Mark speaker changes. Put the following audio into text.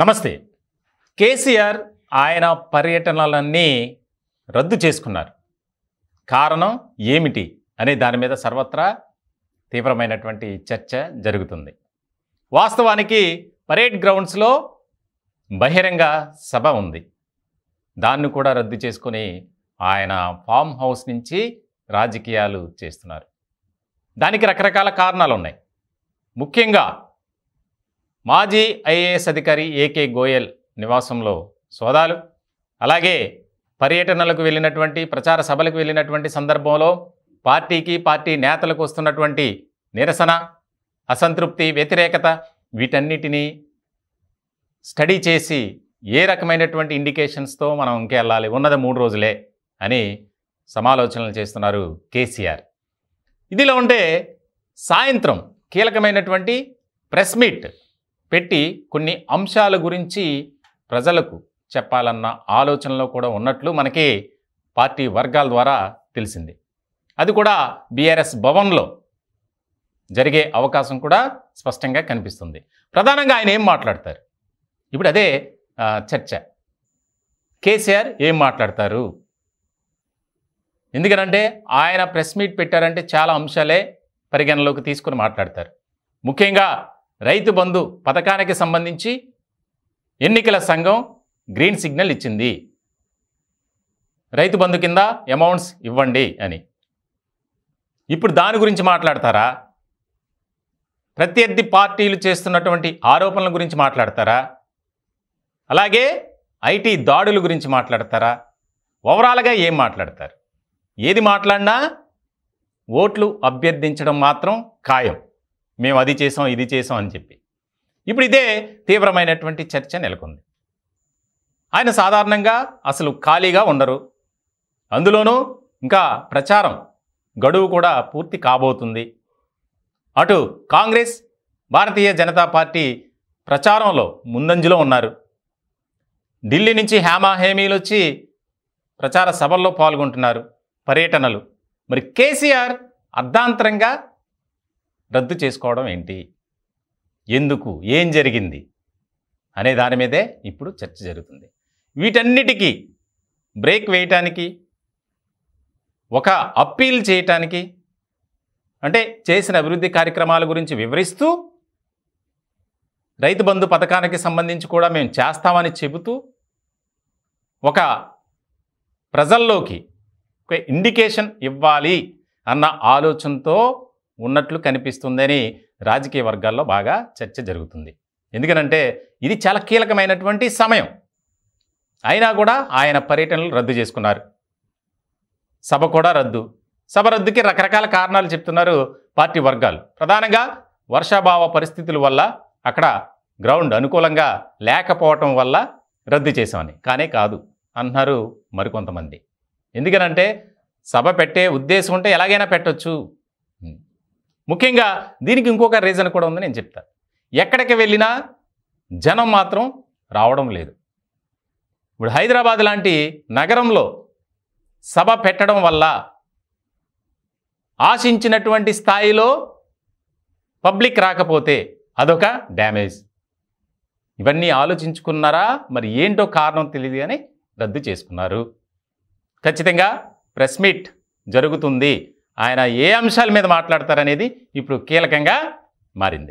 Speaker 1: నమస్తే కేసీఆర్ ఆయన పర్యటనలన్నీ రద్దు చేసుకున్నారు కారణం ఏమిటి అనే దాని మీద సర్వత్రా తీవ్రమైనటువంటి చర్చ జరుగుతుంది వాస్తవానికి పరేడ్ గ్రౌండ్స్లో బహిరంగ సభ ఉంది దాన్ని కూడా రద్దు చేసుకొని ఆయన ఫామ్ హౌస్ నుంచి రాజకీయాలు చేస్తున్నారు దానికి రకరకాల కారణాలు ఉన్నాయి ముఖ్యంగా మాజీ ఐఏఎస్ అధికారి ఏకే గోయల్ నివాసంలో సోదాలు అలాగే పర్యటనలకు వెళ్ళినటువంటి ప్రచార సభలకు వెళ్ళినటువంటి సందర్భంలో పార్టీకి పార్టీ నేతలకు వస్తున్నటువంటి నిరసన అసంతృప్తి వ్యతిరేకత వీటన్నిటినీ స్టడీ చేసి ఏ రకమైనటువంటి ఇండికేషన్స్తో మనం ఇంకెళ్ళాలి ఉన్నది మూడు రోజులే అని సమాలోచనలు చేస్తున్నారు కేసీఆర్ ఇదిలో ఉంటే సాయంత్రం కీలకమైనటువంటి ప్రెస్ మీట్ పెట్టి కొన్ని అంశాల గురించి ప్రజలకు చెప్పాలన్న ఆలోచనలో కూడా ఉన్నట్లు మనకి పార్టీ వర్గాల ద్వారా తెలిసింది అది కూడా బీఆర్ఎస్ భవన్లో జరిగే అవకాశం కూడా స్పష్టంగా కనిపిస్తుంది ప్రధానంగా ఆయన ఏం మాట్లాడతారు ఇప్పుడు అదే చర్చ కేసీఆర్ ఏం మాట్లాడతారు ఎందుకనంటే ఆయన ప్రెస్ మీట్ పెట్టారంటే చాలా అంశాలే పరిగణలోకి తీసుకుని మాట్లాడతారు ముఖ్యంగా రైతు బంధు పథకానికి సంబంధించి ఎన్నికల సంఘం గ్రీన్ సిగ్నల్ ఇచ్చింది రైతు బంధు కింద అమౌంట్స్ ఇవ్వండి అని ఇప్పుడు దాని గురించి మాట్లాడతారా ప్రత్యర్థి పార్టీలు చేస్తున్నటువంటి ఆరోపణల గురించి మాట్లాడతారా అలాగే ఐటీ దాడుల గురించి మాట్లాడతారా ఓవరాల్గా ఏం మాట్లాడతారు ఏది మాట్లాడినా ఓట్లు అభ్యర్థించడం మాత్రం ఖాయం మేము అది చేసాం ఇది చేసాం అని చెప్పి ఇప్పుడు ఇదే తీవ్రమైనటువంటి చర్చ నెలకొంది ఆయన సాధారణంగా అసలు ఖాళీగా ఉండరు అందులోనూ ఇంకా ప్రచారం గడువు కూడా పూర్తి కాబోతుంది అటు కాంగ్రెస్ భారతీయ జనతా పార్టీ ప్రచారంలో ముందంజలో ఉన్నారు ఢిల్లీ నుంచి హేమీలు వచ్చి ప్రచార సభల్లో పాల్గొంటున్నారు పర్యటనలు మరి కేసీఆర్ అర్ధాంతరంగా రద్దు చేసుకోవడం ఏంటి ఎందుకు ఏం జరిగింది అనే దాని మీదే ఇప్పుడు చర్చ జరుగుతుంది వీటన్నిటికీ బ్రేక్ వేయటానికి ఒక అప్పీల్ చేయటానికి అంటే చేసిన అభివృద్ధి కార్యక్రమాల గురించి వివరిస్తూ రైతు బంధు పథకానికి సంబంధించి కూడా మేము చేస్తామని చెబుతూ ఒక ప్రజల్లోకి ఒక ఇండికేషన్ ఇవ్వాలి అన్న ఆలోచనతో ఉన్నట్లు కనిపిస్తుందని రాజకీయ వర్గాల్లో బాగా చర్చ జరుగుతుంది ఎందుకనంటే ఇది చాలా కీలకమైనటువంటి సమయం అయినా కూడా ఆయన పర్యటనలు రద్దు చేసుకున్నారు సభ కూడా రద్దు సభ రద్దుకి రకరకాల కారణాలు చెప్తున్నారు పార్టీ వర్గాలు ప్రధానంగా వర్షాభావ పరిస్థితుల వల్ల అక్కడ గ్రౌండ్ అనుకూలంగా లేకపోవటం వల్ల రద్దు చేశామని కానే కాదు అన్నారు మరికొంతమంది ఎందుకనంటే సభ పెట్టే ఉద్దేశం ఉంటే ఎలాగైనా పెట్టొచ్చు ముఖ్యంగా దీనికి ఇంకొక రీజన్ కూడా ఉందని నేను చెప్తాను ఎక్కడికి వెళ్ళినా జనం మాత్రం రావడం లేదు ఇప్పుడు హైదరాబాద్ లాంటి నగరంలో సభ పెట్టడం వల్ల ఆశించినటువంటి స్థాయిలో పబ్లిక్ రాకపోతే అదొక డ్యామేజ్ ఇవన్నీ ఆలోచించుకున్నారా మరి ఏంటో కారణం తెలియదు అని రద్దు చేసుకున్నారు ఖచ్చితంగా ప్రెస్ మీట్ జరుగుతుంది ఆయన ఏ అంశాల మీద మాట్లాడతారనేది ఇప్పుడు కీలకంగా మారింది